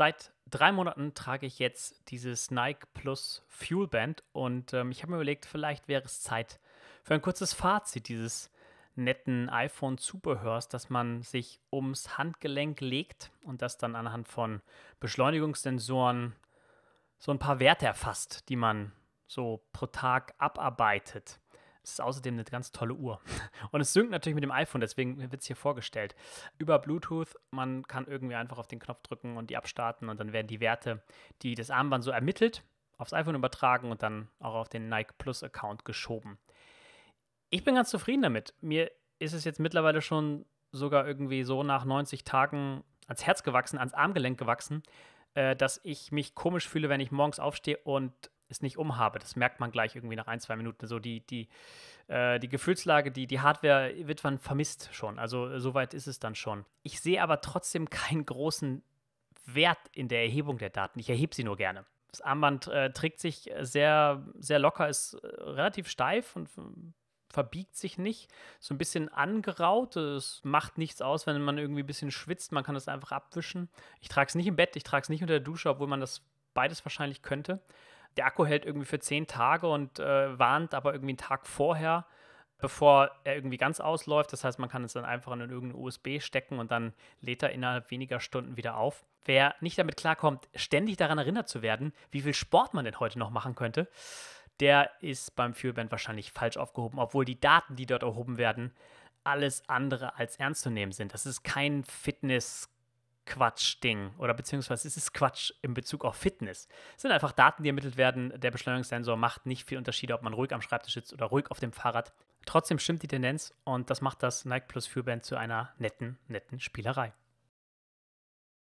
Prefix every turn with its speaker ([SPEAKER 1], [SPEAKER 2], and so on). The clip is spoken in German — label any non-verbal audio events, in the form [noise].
[SPEAKER 1] Seit drei Monaten trage ich jetzt dieses Nike Plus Fuel Band und ähm, ich habe mir überlegt, vielleicht wäre es Zeit für ein kurzes Fazit dieses netten iPhone-Zubehörs, das man sich ums Handgelenk legt und das dann anhand von Beschleunigungssensoren so ein paar Werte erfasst, die man so pro Tag abarbeitet. Es ist außerdem eine ganz tolle Uhr. [laughs] Und es synkt natürlich mit dem iPhone, deswegen wird es hier vorgestellt. Über Bluetooth, man kann irgendwie einfach auf den Knopf drücken und die abstarten und dann werden die Werte, die das Armband so ermittelt, aufs iPhone übertragen und dann auch auf den Nike Plus Account geschoben. Ich bin ganz zufrieden damit. Mir ist es jetzt mittlerweile schon sogar irgendwie so nach 90 Tagen ans Herz gewachsen, ans Armgelenk gewachsen, äh, dass ich mich komisch fühle, wenn ich morgens aufstehe und es nicht umhabe. Das merkt man gleich irgendwie nach ein, zwei Minuten. So die, die, äh, die Gefühlslage, die, die Hardware wird man vermisst schon. Also äh, soweit ist es dann schon. Ich sehe aber trotzdem keinen großen Wert in der Erhebung der Daten. Ich erhebe sie nur gerne. Das Armband äh, trägt sich sehr, sehr locker, ist äh, relativ steif und verbiegt sich nicht, so ein bisschen angeraut. Es macht nichts aus, wenn man irgendwie ein bisschen schwitzt. Man kann das einfach abwischen. Ich trage es nicht im Bett, ich trage es nicht unter der Dusche, obwohl man das beides wahrscheinlich könnte der Akku hält irgendwie für zehn Tage und äh, warnt aber irgendwie einen Tag vorher, bevor er irgendwie ganz ausläuft. Das heißt, man kann es dann einfach in irgendeinen USB stecken und dann lädt er innerhalb weniger Stunden wieder auf. Wer nicht damit klarkommt, ständig daran erinnert zu werden, wie viel Sport man denn heute noch machen könnte, der ist beim Fuelband wahrscheinlich falsch aufgehoben, obwohl die Daten, die dort erhoben werden, alles andere als ernst zu nehmen sind. Das ist kein Fitness- Quatschding oder beziehungsweise es ist Quatsch in Bezug auf Fitness. Es sind einfach Daten, die ermittelt werden. Der Beschleunigungssensor macht nicht viel Unterschiede, ob man ruhig am Schreibtisch sitzt oder ruhig auf dem Fahrrad. Trotzdem stimmt die Tendenz und das macht das Nike Plus Fuelband zu einer netten, netten Spielerei.